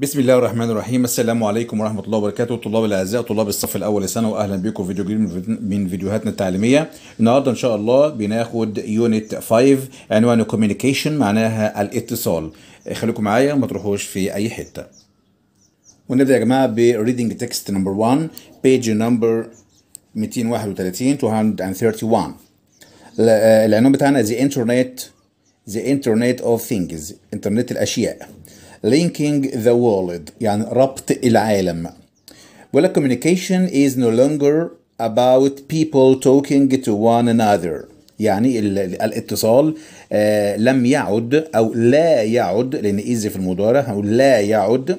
بسم الله الرحمن الرحيم السلام عليكم ورحمة الله وبركاته طلاب الأعزاء طلاب الصف الأول لسنة وأهلا بكم فيديو جديد من فيديوهاتنا التعليمية النهاردة إن شاء الله بناخد يونت 5 عنوانه كوميونيكيشن معناها الاتصال خليكم معايا وما تروحوش في أي حتة ونبدأ يا جماعة بريدنج reading text number 1 page number 231 231 آه، العنوان بتاعنا the internet the internet of things internet الأشياء linking the world يعني ربط العالم ولا communication is no longer about people talking to one another يعني الاتصال آه، لم يعد او لا يعد لان ايزي في المضارع او لا يعد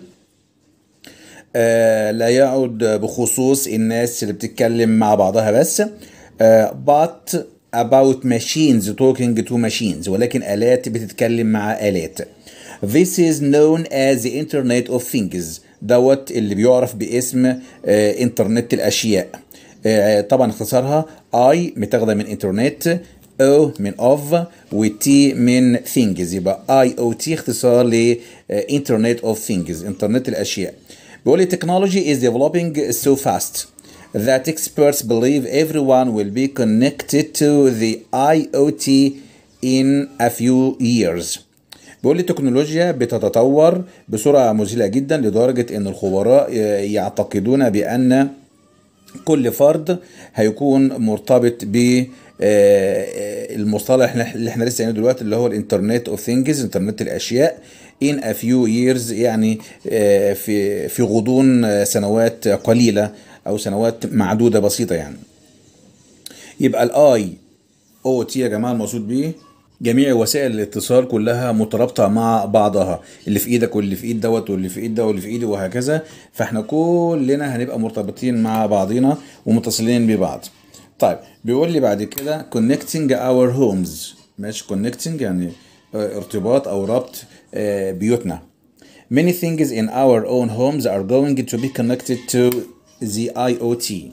آه، لا يعد بخصوص الناس اللي بتتكلم مع بعضها بس آه، but about machines talking to machines ولكن آلات بتتكلم مع آلات This is known as the Internet of Things دوت اللي بيعرف باسم إنترنت الأشياء طبعا اختصارها I متاخدة من إنترنت O من of و T من things يبقى IOT اختصار ل Internet of Things إنترنت الأشياء بيقول technology is developing so fast that experts believe everyone will be connected to the IOT in a few years بيقول لي التكنولوجيا بتتطور بسرعه مذهله جدا لدرجه ان الخبراء يعتقدون بان كل فرد هيكون مرتبط ب آه، آه، المصطلح اللي احنا لسه قايلينه دلوقتي اللي هو الانترنت اوف ثينجز انترنت الاشياء ان ا فيو ييرز يعني آه، في في غضون سنوات قليله او سنوات معدوده بسيطه يعني يبقى الاي او تي يا جماعه المقصود بيه جميع وسائل الاتصال كلها مترابطه مع بعضها اللي في ايدك واللي في ايد دوت واللي في ايد ده واللي في ايدي وهكذا فاحنا كلنا هنبقى مرتبطين مع بعضينا ومتصلين ببعض طيب بيقول لي بعد كده connecting our homes ماشي connecting يعني آه، ارتباط او ربط آه، بيوتنا many things in our own homes are going to be connected to the IoT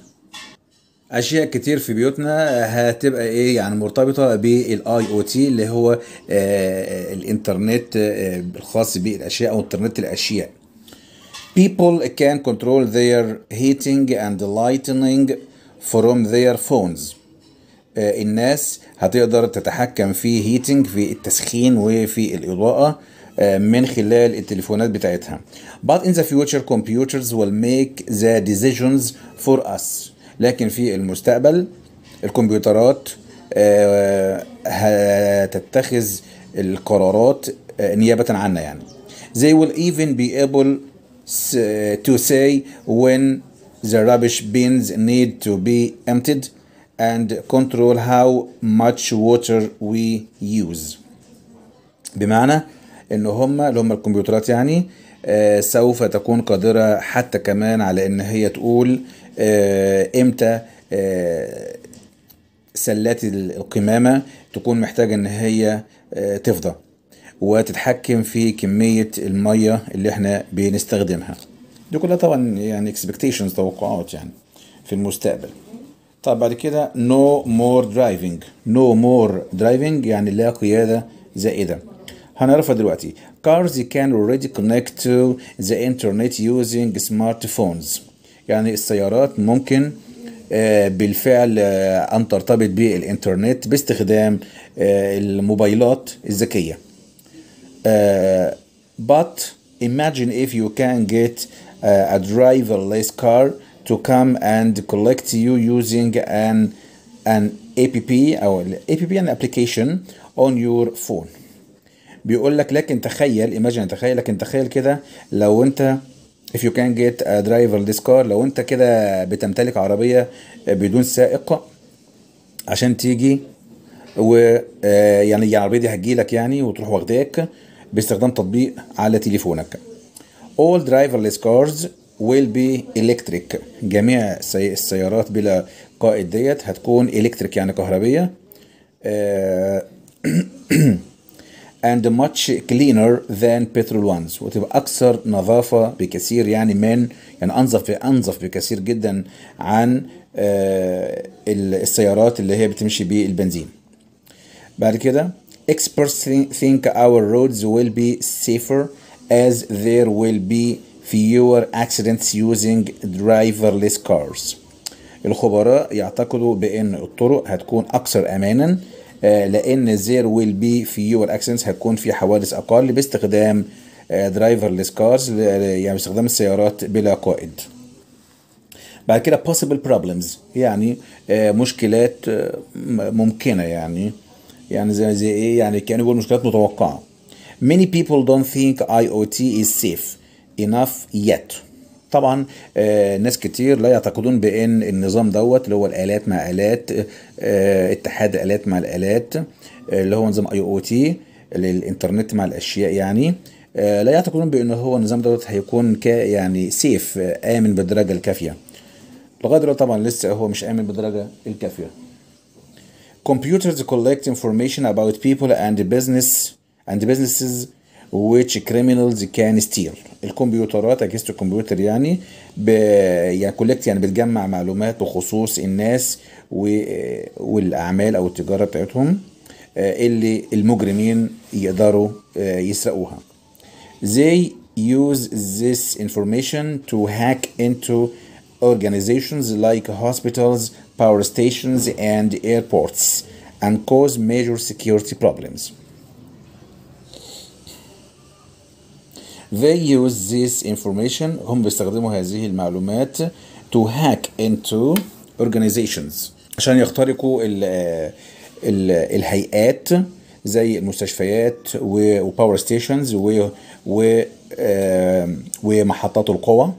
اشياء كتير في بيوتنا هتبقى ايه يعني مرتبطه بالاي او تي اللي هو آه، الانترنت آه، الخاص بالاشياء او انترنت الاشياء people can control their heating and lighting from their phones آه، الناس هتقدر تتحكم في هيتنج في التسخين وفي الاضاءه من خلال التليفونات بتاعتها but in the future computers will make the decisions for us لكن في المستقبل الكمبيوترات آه، هتتخذ القرارات آه، نيابة عنا يعني they will even be able آه، to say when the rubbish bins need to be emptied and control how much water we use بمعنى ان هم اللي هم الكمبيوترات يعني سوف تكون قادرة حتى كمان على ان هي تقول آه، امتى آه، سلات القمامة تكون محتاجة ان هي آه، تفضى وتتحكم في كمية المية اللي احنا بنستخدمها دي كلها طبعا يعني اكسبكتيشنز توقعات يعني في المستقبل طب بعد كده نو مور درايفنج نو مور درايفنج يعني لا قيادة زائدة هنعرفها دلوقتي cars you can already connect to the internet using smartphones يعني السيارات ممكن بالفعل أن ترتبط بالإنترنت باستخدام الموبايلات الذكية but imagine if you can get a driverless car to come and collect you using an an app أو app an application on your phone بيقول لك لكن تخيل imagine تخيل لكن تخيل كده لو انت if you can get a driver this car لو انت كده بتمتلك عربية بدون سائق عشان تيجي و آه، يعني العربية دي هتجيلك يعني وتروح واخداك باستخدام تطبيق على تليفونك all driverless cars will be electric جميع السيارات بلا قائد ديت هتكون electric يعني كهربية آه، آه، and much cleaner than petrol ones وتبقى أكثر نظافة بكثير يعني من يعني أنظف أنظف بكثير جدا عن آه، السيارات اللي هي بتمشي بالبنزين بعد كده experts think our roads will be safer as there will be fewer accidents using driverless cars الخبراء يعتقدوا بأن الطرق هتكون أكثر أمانا آه، لان زير ويل بي يور اكسنس هتكون في حوادث اقل باستخدام آه، ليس كارز يعني باستخدام السيارات بلا قائد بعد كده possible problems يعني آه، مشكلات ممكنه يعني يعني زي زي ايه يعني كانوا بيقول مشكلات متوقعه many people don't think IoT is safe enough yet طبعا آه، ناس كتير لا يعتقدون بان النظام دوت اللي هو الالات مع الات آه، اتحاد الالات مع الالات آه، اللي هو نظام اي او تي للانترنت مع الاشياء يعني لا يعتقدون بان هو النظام دوت هيكون ك يعني سيف امن بالدرجه الكافيه لغايه دلوقتي طبعا لسه هو مش امن بالدرجه الكافيه computers collect information about people and business and businesses which criminals can steal الكمبيوترات اجهزه الكمبيوتر يعني ب... يعني كولكت يعني بتجمع معلومات بخصوص الناس و... والاعمال او التجاره بتاعتهم آه، اللي المجرمين يقدروا آه، يسرقوها they use this information to hack into organizations like hospitals power stations and airports and cause major security problems they use this information هم بيستخدموا هذه المعلومات to hack into organizations عشان يخترقوا ال ال الهيئات زي المستشفيات وباور ستيشنز و و ومحطات القوى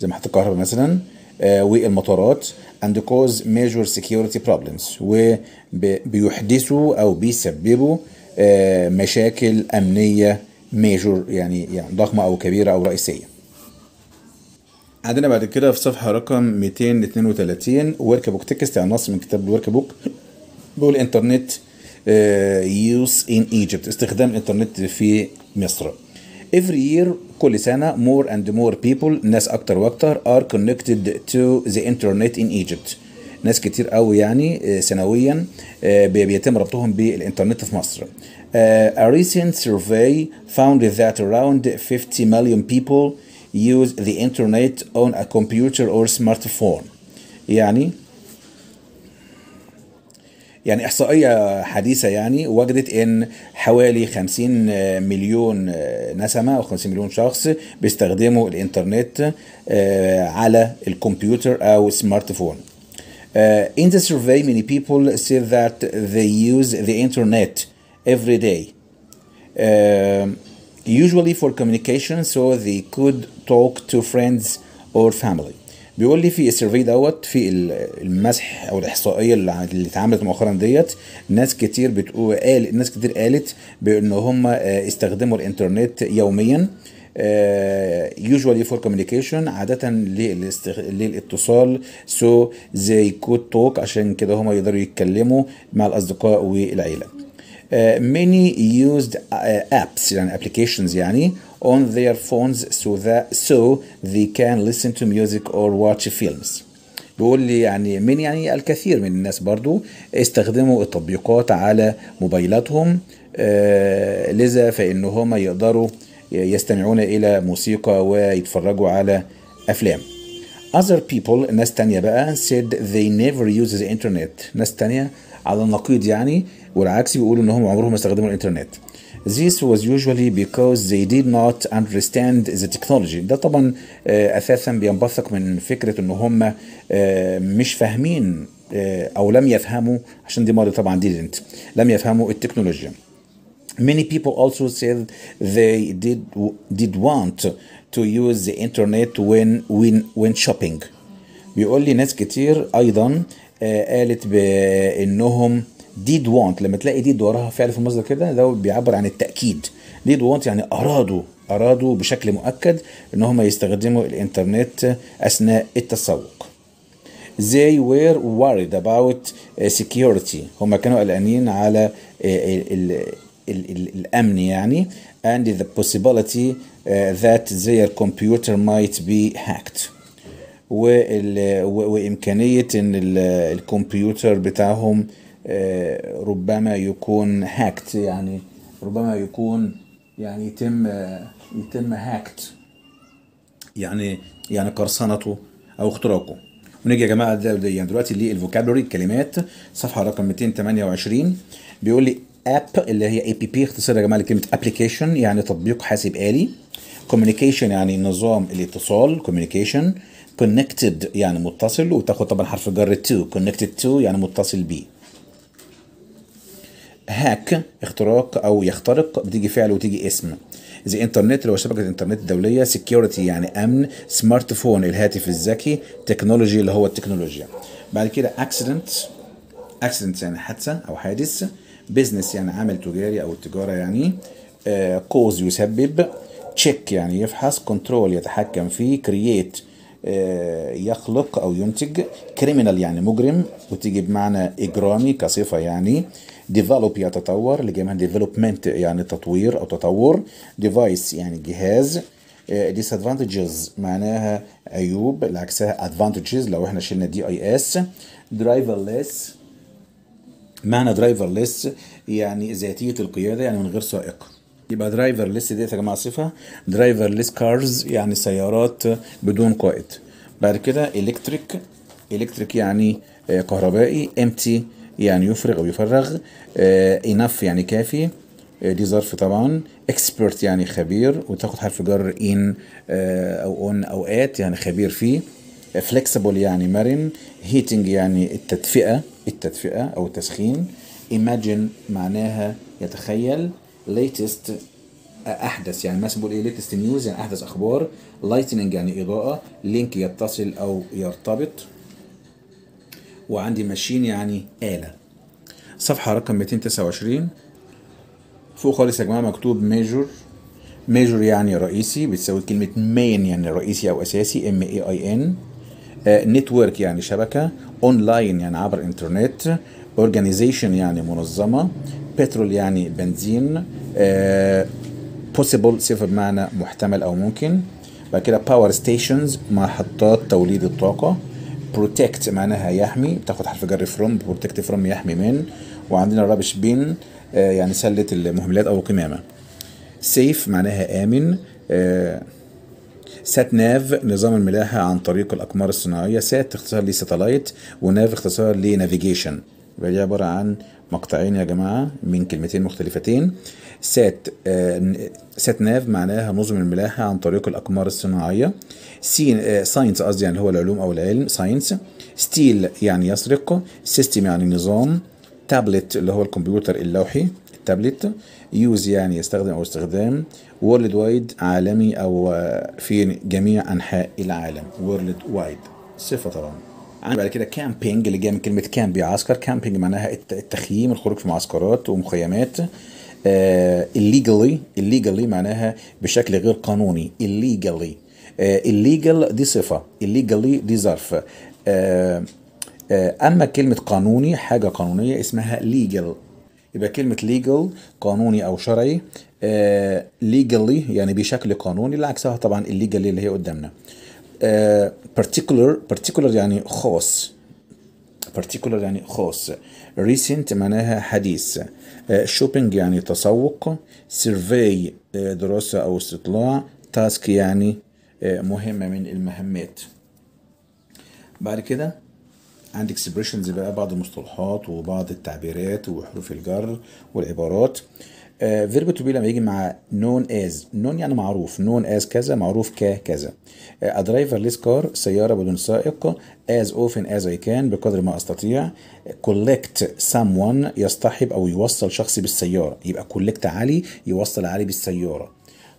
زي محطة الكهرباء مثلا آه، والمطارات and cause major security problems وبيحدثوا أو بيسببوا آه، مشاكل أمنية ميجور يعني يعني ضخمه او كبيره او رئيسيه عندنا بعد كده في صفحه رقم 232 ورك بوك تكست يعني نص من كتاب الورك بوك بيقول انترنت يوز ان ايجيبت استخدام الانترنت في مصر every year كل سنة more and more people ناس أكتر وأكتر are connected to the internet in Egypt ناس كتير قوي يعني آه، سنويا آه، بيتم ربطهم بالإنترنت في مصر Uh, a recent survey found that around 50 million people use the internet on a computer or smartphone يعني يعني إحصائية حديثة يعني وجدت إن حوالي 50 مليون نسمة أو 50 مليون شخص بيستخدموا الإنترنت على الكمبيوتر أو سمارت فون. In the survey, many people said that they use the internet every day. Uh, usually for communication so they could talk to friends or family. بيقول لي في السيرفي دوت في المسح او الاحصائيه اللي اتعملت مؤخرا ديت ناس كتير بتقول قال ناس كتير قالت بان هم آه، استخدموا الانترنت يوميا آه، usually for communication عادة للاتصال so they could talk عشان كده هما يقدروا يتكلموا مع الأصدقاء والعيلة Uh, many used uh, apps يعني applications يعني on their phones so that so they can listen to music or watch films بيقول لي يعني من يعني الكثير من الناس برضو استخدموا التطبيقات على موبايلاتهم uh, لذا فإن هما يقدروا يستمعون إلى موسيقى ويتفرجوا على أفلام Other people ناس تانية بقى said they never use the internet ناس تانية على النقيض يعني والعكس بيقولوا ان هم عمرهم ما استخدموا الانترنت This was usually because they did not understand the technology ده طبعا أساسا آه، بينبثق من فكرة ان هم آه، مش فاهمين آه، أو لم يفهموا عشان دي مرة طبعا didn't لم يفهموا التكنولوجيا Many people also said they did did want to use the internet when when when shopping. بيقول لي ناس كتير أيضا آه، قالت بانهم ديد وانت لما تلاقي ديد وراها فعل في المصدر كده ده بيعبر عن التاكيد ديد وانت يعني ارادوا ارادوا بشكل مؤكد ان هم يستخدموا الانترنت اثناء التسوق they were worried about security هم كانوا قلقانين على ال ال ال الامن يعني and the possibility uh, that their computer might be hacked وامكانيه ان الكمبيوتر بتاعهم آه، ربما يكون هاكت يعني ربما يكون يعني يتم آه، يتم هاكت يعني يعني قرصنته او اختراقه ونيجي يا جماعه ده ده يعني دلوقتي الكلمات صفحه رقم 228 بيقول لي اب اللي هي اي بي بي اختصار يا جماعه لكلمه ابلكيشن يعني تطبيق حاسب آلي كوميونيكيشن يعني نظام الاتصال كوميونيكيشن كونكتد يعني متصل وتاخد طبعا حرف جر تو كونكتد تو يعني متصل بيه هاك اختراق او يخترق بتيجي فعل وتيجي اسم زي انترنت اللي هو شبكه انترنت الدوليه سكيورتي يعني امن سمارت فون الهاتف الذكي تكنولوجي اللي هو التكنولوجيا بعد كده اكسيدنت اكسيدنت يعني حادثه او حادث بزنس يعني عمل تجاري او التجاره يعني كوز آه يسبب تشيك يعني يفحص كنترول يتحكم فيه كرييت آه، يخلق أو ينتج كريمنال يعني مجرم وتيجي بمعنى إجرامي كصفة يعني ديفلوب يتطور اللي جاي من ديفلوبمنت يعني تطوير أو تطور ديفايس يعني جهاز ديسادفانتجز آه، معناها عيوب لعكسها ادفانتجز لو احنا شلنا دي اي اس ليس معنى ليس يعني ذاتيه القياده يعني من غير سائق يبقى درايفر ليس ديت يا جماعه صفه درايفر ليس كارز يعني سيارات بدون قائد بعد كده الكتريك الكتريك يعني آه، كهربائي امتي يعني يفرغ او يفرغ انف آه، يعني كافي آه، دي ظرف طبعا اكسبرت يعني خبير وتاخد حرف جر ان او اون او ات يعني خبير فيه فلكسبل يعني مرن هيتنج يعني التدفئه التدفئه او التسخين ايماجن معناها يتخيل latest آه، احدث يعني مثلا بقول ايه ليتست نيوز يعني احدث اخبار لايتنج يعني اضاءه لينك يتصل او يرتبط وعندي ماشين يعني اله صفحه رقم 229 فوق خالص يا جماعه مكتوب ميجور ميجور يعني رئيسي بتساوي كلمه مين يعني رئيسي او اساسي m a i n نتورك آه، يعني شبكه اونلاين يعني عبر انترنت اورجانيزيشن يعني منظمه بترول يعني بنزين بوسيبل آه، سيف بمعنى محتمل او ممكن بعد كده باور ستيشنز محطات توليد الطاقه بروتكت معناها يحمي بتاخد حرف جر فروم بروتكت فروم يحمي من وعندنا رابش آه، بين يعني سله المهملات او القمامه سيف معناها امن سات آه، ناف نظام الملاحه عن طريق الاقمار الصناعيه سات اختصار لساتلايت وناف اختصار لنافيجيشن يبقى دي عباره عن مقطعين يا جماعه من كلمتين مختلفتين سات آه سات ناف معناها نظم الملاحه عن طريق الاقمار الصناعيه سين آه ساينس قصدي يعني هو العلوم او العلم ساينس ستيل يعني يسرق سيستم يعني نظام تابلت اللي هو الكمبيوتر اللوحي التابلت يوز يعني يستخدم او استخدام وورلد وايد عالمي او آه، في جميع انحاء العالم وورلد وايد صفه طبعا بعد كده كامبينج اللي جاي من كلمه كامب يا عسكر كامبينج معناها التخييم الخروج في معسكرات ومخيمات الليجالي آه، الليجالي معناها بشكل غير قانوني الليجال آه، uh, دي صفه الليجالي دي ظرف آه، اما كلمه قانوني حاجه قانونيه اسمها legal يبقى كلمه legal قانوني او شرعي legally يعني بشكل قانوني اللي عكسها طبعا illegally اللي هي قدامنا آه، particular particular يعني خاص particular يعني خاص recent معناها حديث آه، shopping يعني تسوق survey آه، دراسة أو استطلاع task يعني مهمة من المهمات بعد كده عند expressions بقى بعض المصطلحات وبعض التعبيرات وحروف الجر والعبارات فيرب تو بي لما يجي مع نون از نون يعني معروف نون از كذا معروف ك كذا ا آه، درايفر ليس كار سياره بدون سائق از اوفن از اي كان بقدر ما استطيع كولكت سام ون يصطحب او يوصل شخص بالسياره يبقى كولكت علي يوصل علي بالسياره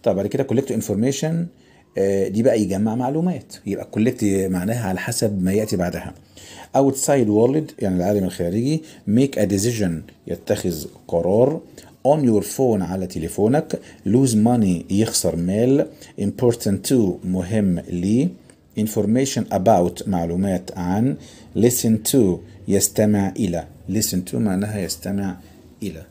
طب بعد كده كولكت انفورميشن آه، دي بقى يجمع معلومات يبقى كولكت معناها على حسب ما ياتي بعدها اوتسايد وورلد يعني العالم الخارجي ميك ا ديسيجن يتخذ قرار on your phone على تليفونك lose money يخسر مال important to مهم لي information about معلومات عن listen to يستمع إلى listen to معناها يستمع إلى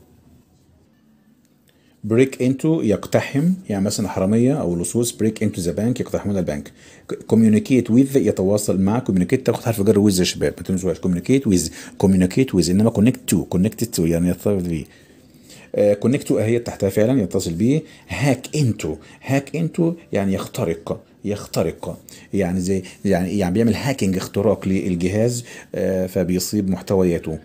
break into يقتحم يعني مثلا حراميه او لصوص break into the bank يقتحمون البنك communicate with يتواصل مع communicate تاخد حرف جر with يا شباب ما تنسوهاش communicate with communicate with انما connect to connected to يعني يتصل به كونكتو آه، اهي تحتها فعلا يتصل به هاك انتو هاك انتو يعني يخترق يخترق يعني زي يعني يعني بيعمل هاكينج اختراق للجهاز آه، فبيصيب محتوياته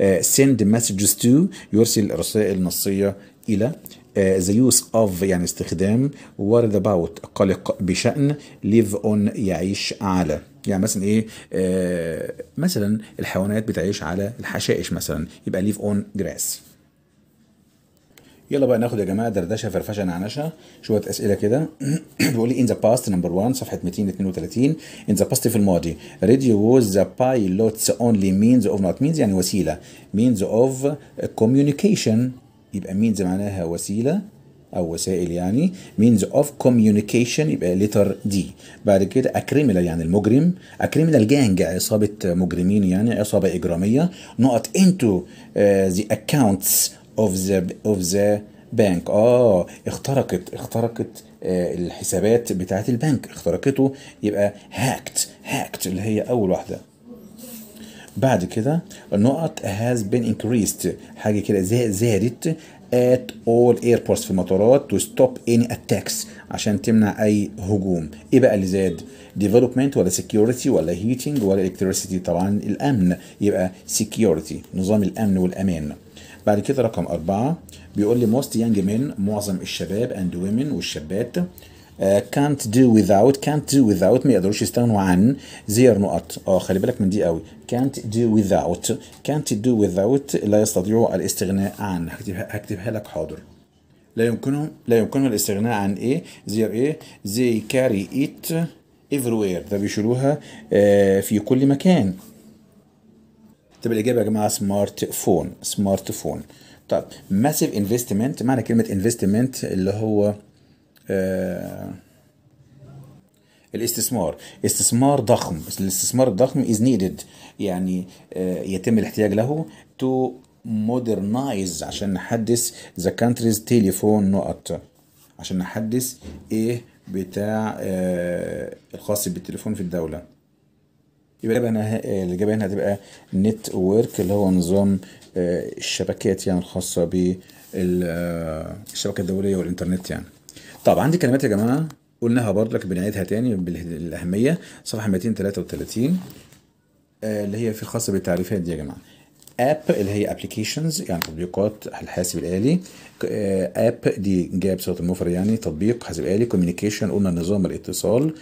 آه، send messages to يرسل رسائل نصية إلى the use of يعني استخدام worried about قلق بشأن live on يعيش على يعني مثلا ايه مثلا الحيوانات بتعيش على الحشائش مثلا يبقى live on grass يلا بقى ناخد يا جماعه دردشه فرفشه نعنشه شويه اسئله كده بيقول لي ان ذا باست نمبر 1 صفحه 232 ان ذا باست في الماضي راديو ووز ذا بايلوتس اونلي مينز اوف نوت مينز يعني وسيله مينز اوف كوميونيكيشن يبقى مينز معناها وسيله او وسائل يعني مينز اوف كوميونيكيشن يبقى ليتر دي بعد كده اكريمينال يعني المجرم اكريمينال جانج عصابه مجرمين يعني عصابه اجراميه نقط انتو ذا اكونتس اوف ذا اوف ذا بنك اه اخترقت اخترقت آه الحسابات بتاعت البنك اخترقته يبقى هاكت هاكت اللي هي اول واحده بعد كده النقط has been increased حاجه كده زادت at all airports في المطارات to stop any attacks عشان تمنع اي هجوم ايه بقى اللي زاد development ولا security ولا heating ولا electricity طبعا الامن يبقى security نظام الامن والامان بعد كده رقم أربعة بيقول لي most young men معظم الشباب and women والشابات آه، can't do without can't do without ما يقدروش يستغنوا عن زير نقط اه خلي بالك من دي قوي can't do without can't do without لا يستطيعوا الاستغناء عن هكتبها, هكتبها لك حاضر لا يمكنهم لا يمكنهم الاستغناء عن ايه زير ايه they carry it everywhere ده بيشيلوها آه في كل مكان تبقى طيب، الاجابه يا جماعه سمارت فون سمارت فون طب ماسيف انفستمنت معنى كلمه انفستمنت اللي هو آه الاستثمار استثمار ضخم الاستثمار الضخم از نيدد يعني آه يتم الاحتياج له تو مودرنايز عشان نحدث ذا كانتريز تليفون نقط عشان نحدث ايه بتاع آه الخاص بالتليفون في الدوله يبقى الإجابة الإجابة هنا هتبقى نت ورك اللي هو نظام آه، الشبكات يعني الخاصة بالشبكة الدولية والإنترنت يعني. طب عندي كلمات يا جماعة قلناها برضه لكن بنعيدها تاني بالأهمية صفحة 233 آه، اللي هي في الخاصة بالتعريفات دي يا جماعة. اب اللي هي ابلكيشنز يعني تطبيقات الحاسب الالي اب آه، دي جايه بصوره الموفر يعني تطبيق حاسب الالي كوميونيكيشن قلنا نظام الاتصال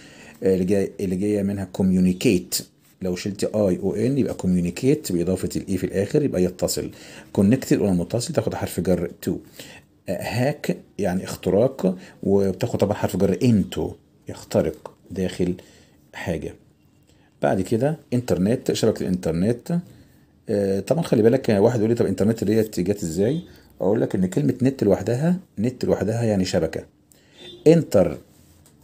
اللي جايه اللي جايه منها كوميونيكيت لو شلت اي او ان يبقى كوميونيكيت باضافه الاي e في الاخر يبقى يتصل كونكتد او متصل تاخد حرف جر تو هاك يعني اختراق وبتاخد طبعا حرف جر انتو يخترق داخل حاجه بعد كده انترنت شبكه الانترنت آه طبعا خلي بالك واحد يقول لي طب انترنت ديت جت ازاي اقول لك ان كلمه نت لوحدها نت لوحدها يعني شبكه انتر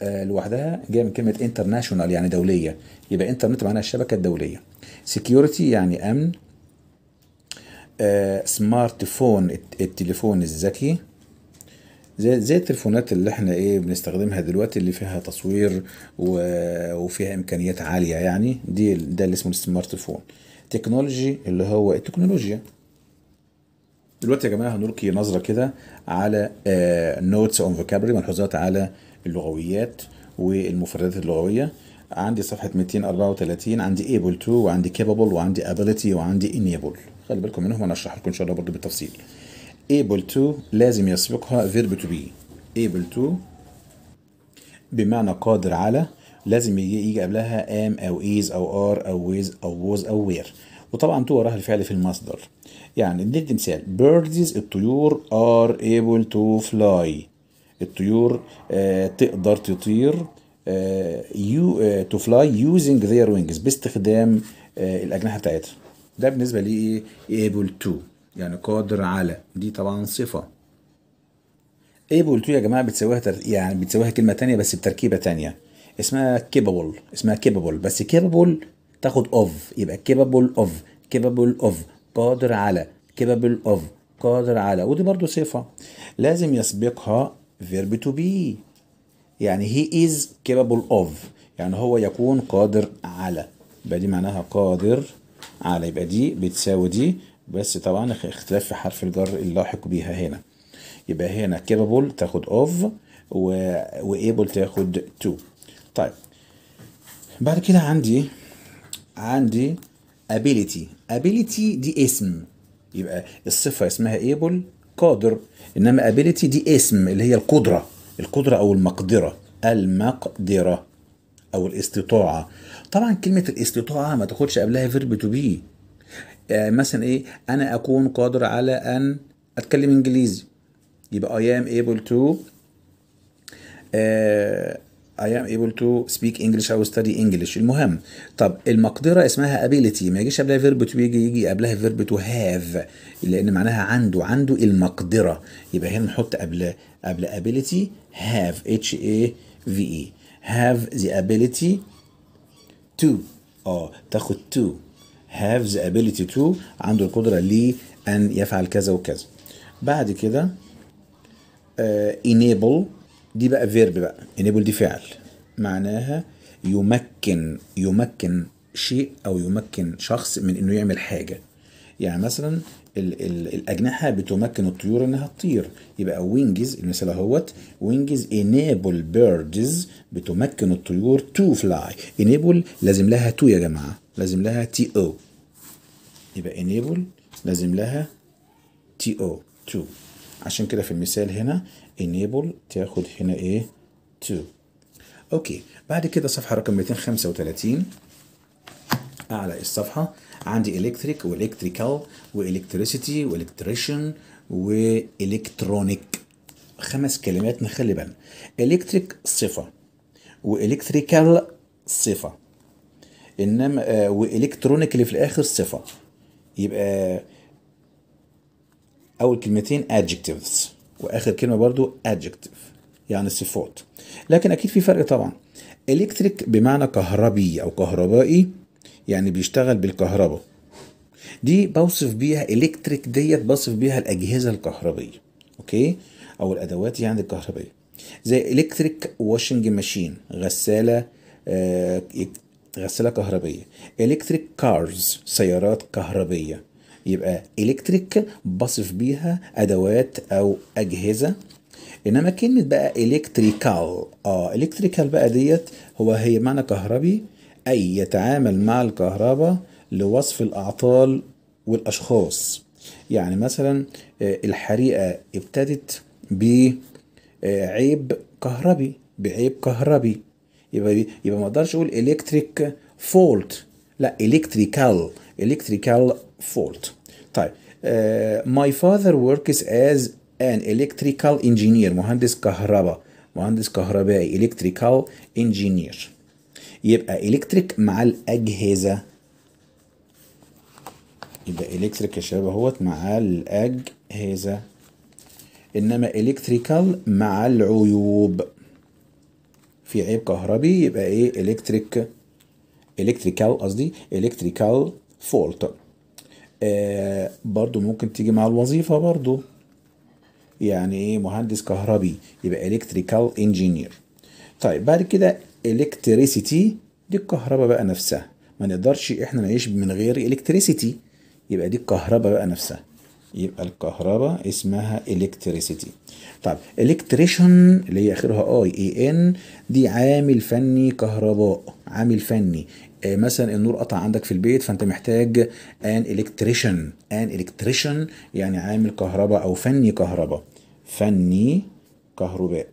آه، لوحدها جايه من كلمه انترناشونال يعني دوليه يبقى انترنت معناها الشبكه الدوليه سكيورتي يعني امن سمارت آه، فون التليفون الذكي زي زي التليفونات اللي احنا ايه بنستخدمها دلوقتي اللي فيها تصوير وفيها امكانيات عاليه يعني دي ده اللي اسمه السمارت فون تكنولوجي اللي هو التكنولوجيا دلوقتي يا جماعه هنلقي نظره كده على نوتس اون فوكابري ملحوظات على اللغويات والمفردات اللغويه عندي صفحه 234 عندي able to وعندي capable وعندي ability وعندي enable خلي بالكم منهم انا اشرح لكم ان شاء الله برضو بالتفصيل able to لازم يسبقها verb to be able to بمعنى قادر على لازم يجي يجي قبلها am او is او are او is او was او were وطبعا تو وراها الفعل في المصدر يعني ندي مثال birds الطيور are able to fly الطيور آه، تقدر تطير تو فلاي يوزنج ذير وينجز باستخدام آه، الاجنحه بتاعتها ده بالنسبه ايه ايبل تو يعني قادر على دي طبعا صفه ايبل تو يا جماعه بتساويها تر... يعني بتساويها كلمه تانية بس بتركيبه تانية اسمها كيبابل اسمها كيبابل بس كيبابل تاخد اوف يبقى كيبابل اوف كيبابل اوف قادر على كيبابل اوف قادر على ودي برضو صفه لازم يسبقها verb to be يعني he is capable of يعني هو يكون قادر على يبقى دي معناها قادر على يبقى دي بتساوي دي بس طبعا اختلاف في حرف الجر اللاحق بيها هنا يبقى هنا capable تاخد of و... وable تاخد to طيب بعد كده عندي عندي ability ability دي اسم يبقى الصفة اسمها able قادر انما ability دي اسم اللي هي القدره القدره او المقدره المقدره او الاستطاعه طبعا كلمه الاستطاعه ما تاخدش قبلها فيرب تو بي مثلا ايه انا اكون قادر على ان اتكلم انجليزي يبقى I am able to آه، I am able to speak English أو study English المهم طب المقدرة اسمها ability ما يجيش قبلها verb to يجي يجي قبلها verb to have لأن معناها عنده عنده المقدرة يبقى هنا نحط قبل قبل ability have H A V E have the ability to اه تاخد to have the ability to عنده القدرة لي أن يفعل كذا وكذا بعد كده uh, enable دي بقى فيرب بقى انيبل دي فعل معناها يمكن يمكن شيء او يمكن شخص من انه يعمل حاجه يعني مثلا الـ الـ الاجنحه بتمكن الطيور انها تطير يبقى وينجز المثال اهوت وينجز انيبل بيردز بتمكن الطيور تو فلاي انيبل لازم لها تو يا جماعه لازم لها تي او يبقى انيبل لازم لها تي او تو عشان كده في المثال هنا enable تاخد هنا ايه 2 اوكي بعد كده صفحه رقم 235 اعلى الصفحه عندي الكتريك والكتريكال والكتريسيتي والكتريشن والكترونيك خمس كلمات نخلي بالنا الكتريك صفه والكتريكال صفه انما آه، والكترونيك اللي في الاخر صفه يبقى اول كلمتين adjectives واخر كلمه برضو adjective يعني صفات لكن اكيد في فرق طبعا الكتريك بمعنى كهربي او كهربائي يعني بيشتغل بالكهرباء دي بوصف بيها الكتريك ديت بوصف بيها الاجهزه الكهربيه اوكي او الادوات يعني الكهربائيه زي الكتريك واشنج ماشين غساله آه غساله كهربيه الكتريك كارز سيارات كهربيه يبقى الكتريك بصف بيها ادوات او اجهزه انما كلمه بقى الكتريكال اه الكتريكال بقى ديت هو هي معنى كهربي اي يتعامل مع الكهرباء لوصف الاعطال والاشخاص يعني مثلا آه، الحريقه ابتدت بعيب آه، كهربي بعيب كهربي يبقى يبقى ما اقدرش اقول الكتريك فولت لا الكتريكال الكتريكال فولت طيب ماي فاذر وركس از ان الكتريكال انجينير مهندس كهرباء مهندس كهربائي الكتريكال انجينير يبقى الكتريك مع الاجهزه يبقى الكتريك يا شباب اهوت مع الاجهزه انما الكتريكال مع العيوب في عيب كهربي يبقى ايه الكتريك الكتريكال قصدي الكتريكال فولت آه، برضو ممكن تيجي مع الوظيفة برضو يعني ايه مهندس كهربي يبقى الكتريكال انجينير طيب بعد كده الكتريسيتي دي الكهرباء بقى نفسها ما نقدرش احنا نعيش من غير الكتريسيتي يبقى دي الكهرباء بقى نفسها يبقى الكهرباء اسمها الكتريسيتي طيب electrician اللي هي اخرها اي اي ان دي عامل فني كهرباء عامل فني آه، مثلا النور قطع عندك في البيت فانت محتاج ان الكتريشن ان الكتريشن يعني عامل كهرباء او فني كهرباء فني كهرباء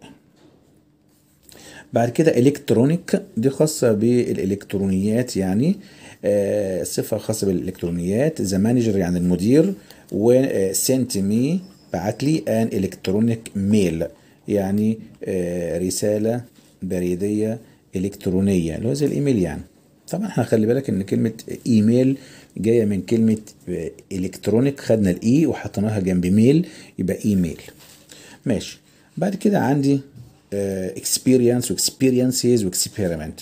بعد كده الكترونيك دي خاصه بالالكترونيات يعني آه، صفه خاصه بالالكترونيات ذا مانجر يعني المدير وسنت مي آه، بعت لي ان الكترونيك ميل يعني رساله بريديه الكترونيه اللي هو زي الايميل يعني طبعا احنا خلي بالك ان كلمه ايميل جايه من كلمه الكترونيك خدنا الاي وحطيناها جنب ميل يبقى ايميل ماشي بعد كده عندي اكسبيرينس واكسبيرينسز واكسبيرمنت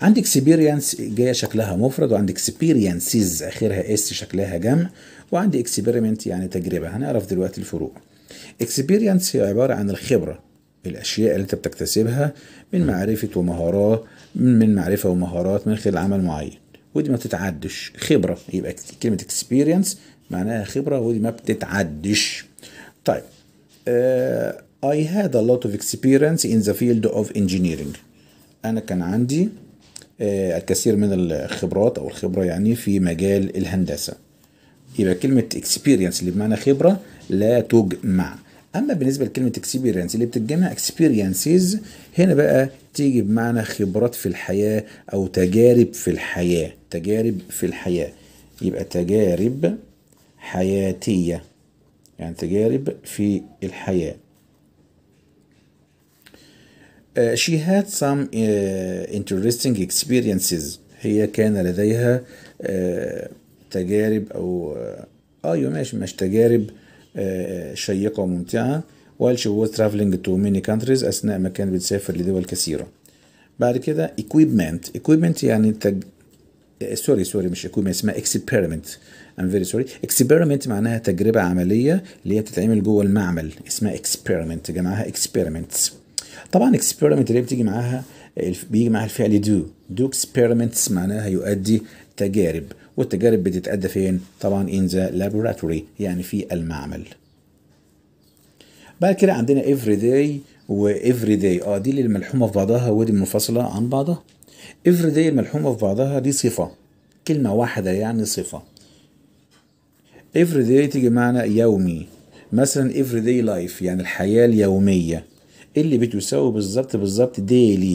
عندي اكسبيرينس جايه شكلها مفرد وعندي اكسبيرينسز اخرها اس شكلها جمع وعندي اكسبيرمنت يعني تجربه هنعرف دلوقتي الفروق اكسبيرينس هي عباره عن الخبره الاشياء اللي انت بتكتسبها من معرفه ومهارات من معرفة ومهارات من خلال عمل معين ودي ما بتتعدش خبرة يبقى كلمة اكسبيرينس معناها خبرة ودي ما بتتعدش طيب اي آه، I had a lot of experience in the field of engineering أنا كان عندي آه الكثير من الخبرات أو الخبرة يعني في مجال الهندسة يبقى كلمة اكسبيرينس اللي بمعنى خبرة لا تجمع اما بالنسبه لكلمه اكسبيرينس اللي بتتجمع اكسبيرينسز هنا بقى تيجي بمعنى خبرات في الحياه او تجارب في الحياه تجارب في الحياه يبقى تجارب حياتيه يعني تجارب في الحياه Uh, she had some uh, interesting experiences هي كان لديها uh, تجارب او ايوه ماشي مش تجارب شيقة وممتعة وقال شو هو traveling to many countries أثناء ما كانت بتسافر لدول كثيرة بعد كده equipment equipment يعني تج... سوري سوري مش equipment اسمها experiment I'm very sorry experiment معناها تجربة عملية اللي هي بتتعمل جوه المعمل اسمها experiment جمعها experiments طبعا experiment اللي بتيجي معاها بيجي معاها الفعل do do experiments معناها يؤدي تجارب والتجارب بتتأدى فين؟ طبعا in the laboratory يعني في المعمل. بعد كده عندنا every day و every day اه دي اللي ملحومة في بعضها ودي منفصلة عن بعضها. every day الملحومة في بعضها دي صفة كلمة واحدة يعني صفة. every day تيجي معنى يومي مثلا every day life يعني الحياة اليومية إيه اللي بتساوي بالظبط بالظبط daily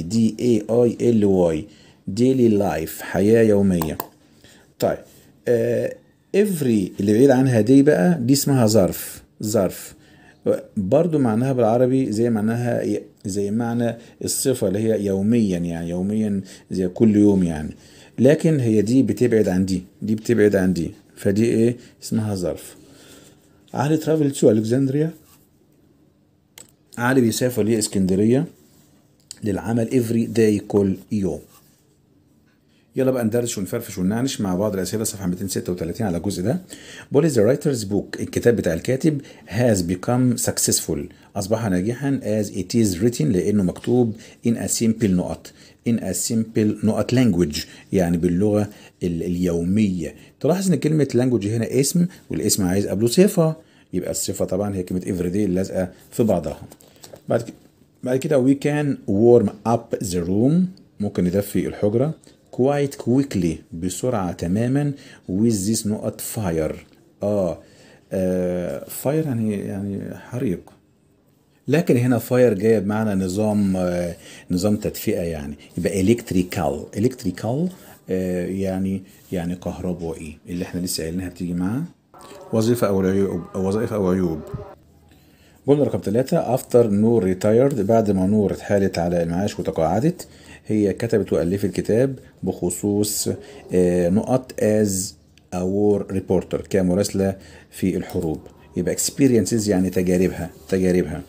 دي اي اي ال واي daily life حياة يومية طيب افري آه، اللي بعيد عنها دي بقى دي اسمها ظرف ظرف برضو معناها بالعربي زي معناها زي معنى الصفة اللي هي يوميا يعني يوميا زي كل يوم يعني لكن هي دي بتبعد عن دي دي بتبعد عن دي فدي ايه اسمها ظرف علي ترافل تو الكسندريا علي بيسافر لاسكندريه للعمل افري داي كل يوم يلا بقى ندرس ونفرفش ونعنش مع بعض الاسئله صفحه 236 على الجزء ده بولي ذا رايترز بوك الكتاب بتاع الكاتب هاز بيكام سكسسفول اصبح ناجحا از ات از ريتن لانه مكتوب ان ا سيمبل نقط in a simple نقط language يعني باللغه اليوميه تلاحظ ان كلمه language هنا اسم والاسم عايز قبله صفه يبقى الصفه طبعا هي كلمه دي اللازقه في بعضها بعد كده بعد كده we أب ذا روم ممكن ندفي الحجره كوايت quickly بسرعة تماما with ذيس نقط فاير آه, فاير آه، يعني يعني حريق لكن هنا فاير جايه بمعنى نظام آه نظام تدفئه يعني يبقى الكتريكال الكتريكال آه يعني يعني كهربائي اللي احنا لسه قايلينها بتيجي معاه وظيفه او عيوب وظائف او عيوب قلنا رقم ثلاثة after نور retired بعد ما نور اتحالت على المعاش وتقاعدت هي كتبت وألفت كتاب بخصوص آه، نقط از war ريبورتر كمراسلة في الحروب يبقى experiences يعني تجاربها تجاربها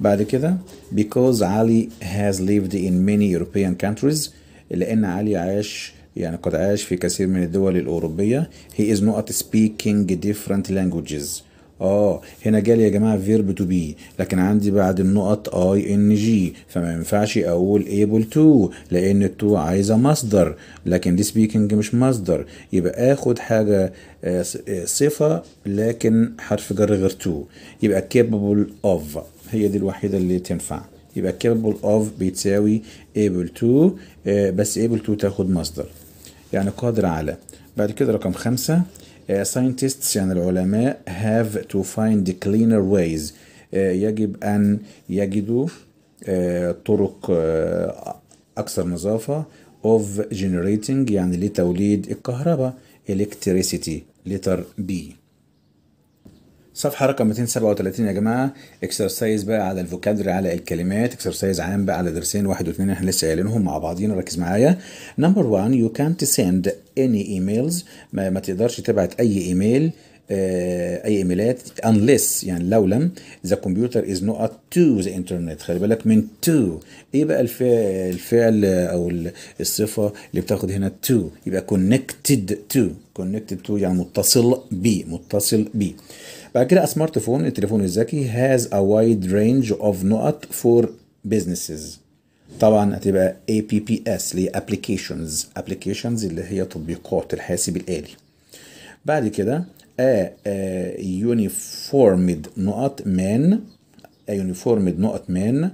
بعد كده because علي has lived in many European countries لأن علي عاش يعني قد عاش في كثير من الدول الأوروبية he is not speaking different languages اه هنا جالي يا جماعه فيرب تو بي لكن عندي بعد النقط اي ان جي فما ينفعش اقول ايبل تو لان التو عايزه مصدر لكن دي سبيكنج مش مصدر يبقى اخد حاجه آه، آه، صفه لكن حرف جر غير تو يبقى كابابل اوف هي دي الوحيده اللي تنفع يبقى كابابل اوف بيتساوي ايبل آه، تو بس ايبل تو تاخد مصدر يعني قادر على بعد كده رقم خمسة scientists يعني العلماء have to find cleaner ways يجب أن يجدوا طرق أكثر نظافة of generating يعني لتوليد الكهرباء electricity letter B صفحة رقم 237 يا جماعة اكسرسايز بقى على الفوكابلري على الكلمات اكسرسايز عام بقى على درسين واحد واثنين احنا لسه قايلينهم مع بعضينا ركز معايا نمبر 1 يو كانت سيند اني ايميلز ما تقدرش تبعت اي ايميل آه، اي ايميلات unless يعني لو لم ذا كمبيوتر از نوت تو ذا انترنت خلي بالك من تو ايه بقى الفعل, الفعل او الصفه اللي بتاخد هنا تو يبقى كونكتد تو كونكتد تو يعني متصل ب متصل بي بعد كده سمارت فون التليفون الذكي has a wide range of نقط for businesses طبعا هتبقى APPS اللي هي applications applications اللي هي تطبيقات الحاسب الآلي بعد كده a, a uniformed نقط man a uniformed نقط man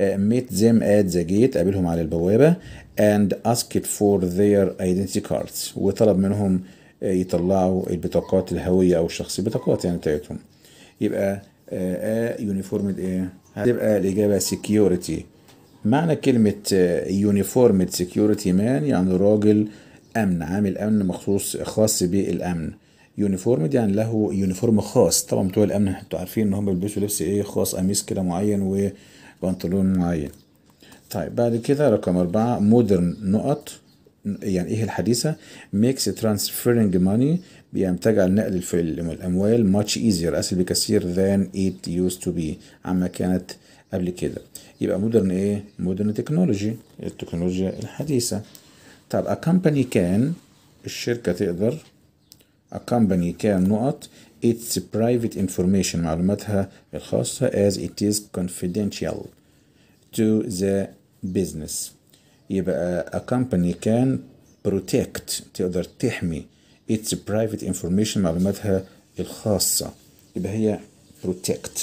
meet them at the gate قابلهم على البوابة and asked for their identity cards وطلب منهم يطلعوا البطاقات الهوية أو الشخصية بطاقات يعني بتاعتهم يبقى آه يونيفورمد آه، إيه؟ هتبقى الإجابة سكيورتي معنى كلمة يونيفورمد سكيورتي مان يعني راجل أمن عامل أمن مخصوص خاص بالأمن يونيفورمد يعني له يونيفورم خاص طبعا بتوع الأمن انتوا عارفين إن هم بيلبسوا لبس إيه خاص قميص كده معين وبنطلون معين طيب بعد كده رقم أربعة مودرن نقط يعني ايه الحديثه makes transferring money يعني تجعل نقل الاموال much easier اسهل بكثير than it used to be عما كانت قبل كده يبقى مودرن ايه مودرن تكنولوجي التكنولوجيا الحديثه طب a company can الشركه تقدر a company can نقط its private information معلوماتها الخاصه as it is confidential to the business يبقى a company can protect تقدر تحمي its private information معلوماتها الخاصة يبقى هي protect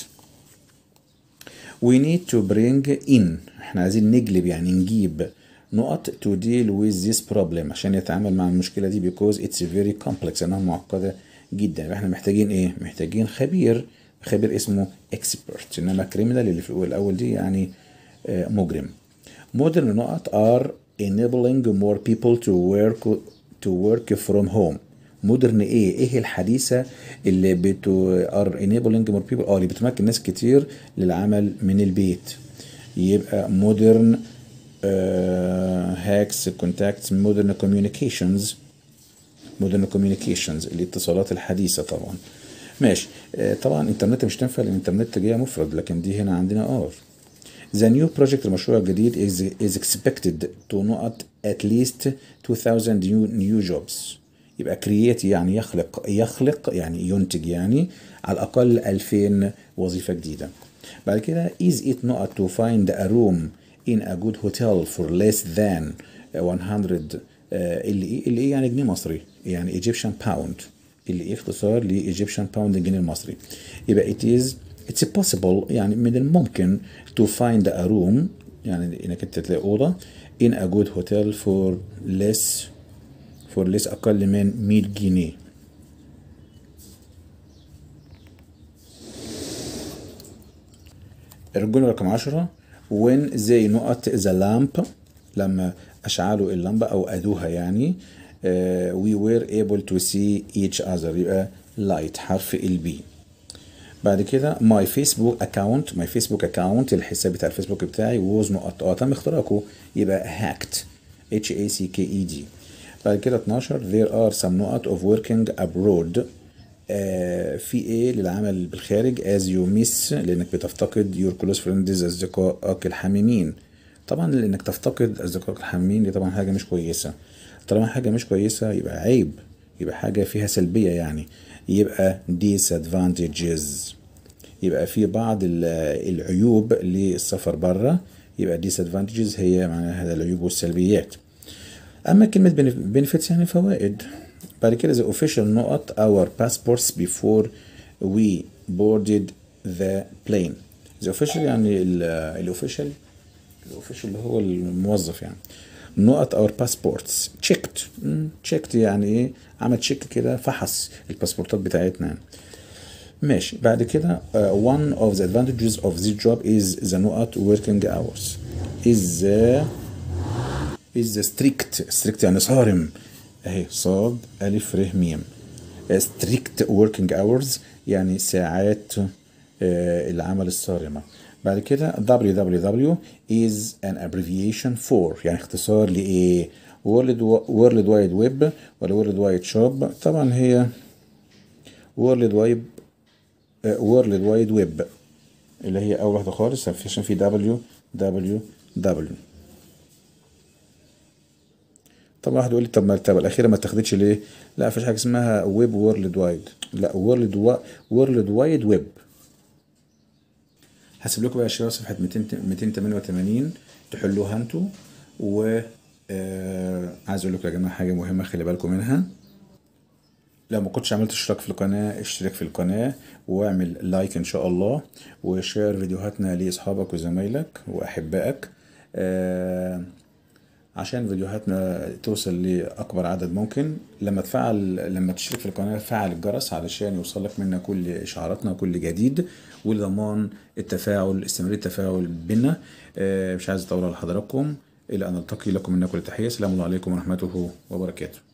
we need to bring in احنا عايزين نجلب يعني نجيب نقط to deal with this problem عشان يتعامل مع المشكلة دي because it's very complex انها معقدة جدا احنا محتاجين ايه محتاجين خبير خبير اسمه expert انما criminal اللي في الاول دي يعني آه، مجرم Modern نقط are enabling more people to work to work from home مودرن ايه ايه الحديثه اللي بتو ار enabling more people اه اللي بتمكن ناس كتير للعمل من البيت يبقى مودرن هاكس كونتاكتس مودرن كوميونيكيشنز مودرن كوميونيكيشنز الاتصالات الحديثه طبعا ماشي آه، طبعا انترنت مش تنفع لان الانترنت جايه مفرد لكن دي هنا عندنا اه The new project المشروع الجديد is, is expected to not at least 2000 new, new jobs يبقى create يعني يخلق يخلق يعني ينتج يعني على الأقل 2000 وظيفة جديده بعد كده is it not to find a room in a good hotel for less than 100 آه، اللي ايه اللي ايه يعني جنيه مصري يعني Egyptian pound اللي ايه اختصار ل Egyptian pound الجنيه المصري يبقى it is it's possible يعني من الممكن to find a room يعني انك انت تلاقي اوضه in a good hotel for less for less اقل من 100 جنيه الرجل رقم 10 when they نقط the lamp لما اشعلوا اللمبه او ادوها يعني uh, we were able to see each other يبقى light حرف البي بعد كده ماي فيسبوك اكونت ماي فيسبوك اكونت الحساب بتاع الفيسبوك بتاعي ووز نقط اه تم اختراقه يبقى هاكت اتش اي سي كي اي دي بعد كده 12 ذير ار سم نقط اوف وركينج ابرود في ايه للعمل بالخارج از يو ميس لانك بتفتقد يور كلوز فريندز اصدقائك الحميمين طبعا لانك تفتقد اصدقائك الحميمين دي طبعا حاجه مش كويسه طالما حاجه مش كويسه يبقى عيب يبقى حاجة فيها سلبية يعني يبقى disadvantages يبقى في بعض العيوب للسفر بره يبقى disadvantages هي معناها هذا العيوب والسلبيات اما كلمة benefits يعني فوائد بعد كده the official نقط our passports before we boarded the plane the official يعني official الاوفيشال official اللي هو الموظف يعني نقط اور باسبورتس تشيكت تشيكت يعني ايه عمل تشيك كده فحص الباسبورتات بتاعتنا يعني. ماشي بعد كده uh, one of the advantages of this job is the not working hours is the is the strict strict يعني صارم اهي صاد الف ر ميم uh, strict working hours يعني ساعات uh, العمل الصارمه بعد كده www is an abbreviation for يعني اختصار لإيه world world وايد ويب ولا world وايد شوب طبعا هي world wide آه، world وايد ويب اللي هي أول واحدة خالص عشان في www طب طبعا واحد يقول لي طب ما التبقى الأخيرة ما اتخدتش ليه؟ لا فيش حاجة اسمها ويب وورلد وايد لا وورلد وورلد وايد ويب هسيب لكم بقى يا شباب صفحه 288 تحلوها انتوا و آه، عايز اقول لكم يا جماعه حاجه مهمه خلي بالكم منها لو ما كنتش عملت اشتراك في القناة اشترك في القناة واعمل لايك ان شاء الله وشير فيديوهاتنا لاصحابك وزمايلك واحبائك آه عشان فيديوهاتنا توصل لاكبر عدد ممكن لما تفعل لما تشترك في القناه فعل الجرس علشان يوصلك منا كل اشعاراتنا وكل جديد ولضمان التفاعل استمراريه التفاعل بينا آه، مش عايز اطول على حضراتكم الى ان نلتقي لكم منا كل تحيه السلام عليكم ورحمته وبركاته